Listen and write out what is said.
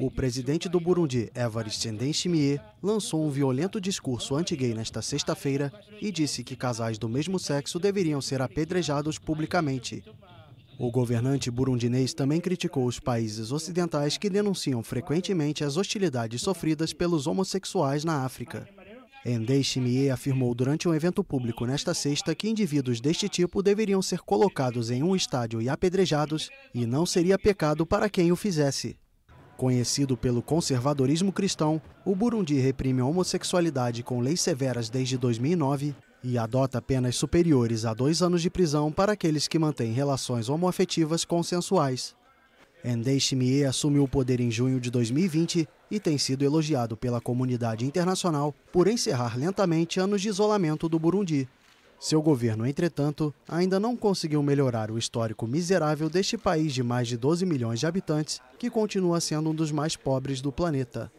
o presidente do Burundi, Evariste Ndayishimiye, lançou um violento discurso anti-gay nesta sexta-feira e disse que casais do mesmo sexo deveriam ser apedrejados publicamente. O governante burundinês também criticou os países ocidentais que denunciam frequentemente as hostilidades sofridas pelos homossexuais na África. Ndayishimiye afirmou durante um evento público nesta sexta que indivíduos deste tipo deveriam ser colocados em um estádio e apedrejados, e não seria pecado para quem o fizesse. Conhecido pelo conservadorismo cristão, o Burundi reprime a homossexualidade com leis severas desde 2009 e adota penas superiores a dois anos de prisão para aqueles que mantêm relações homoafetivas consensuais. Ndeichimie assumiu o poder em junho de 2020 e tem sido elogiado pela comunidade internacional por encerrar lentamente anos de isolamento do Burundi, seu governo, entretanto, ainda não conseguiu melhorar o histórico miserável deste país de mais de 12 milhões de habitantes, que continua sendo um dos mais pobres do planeta.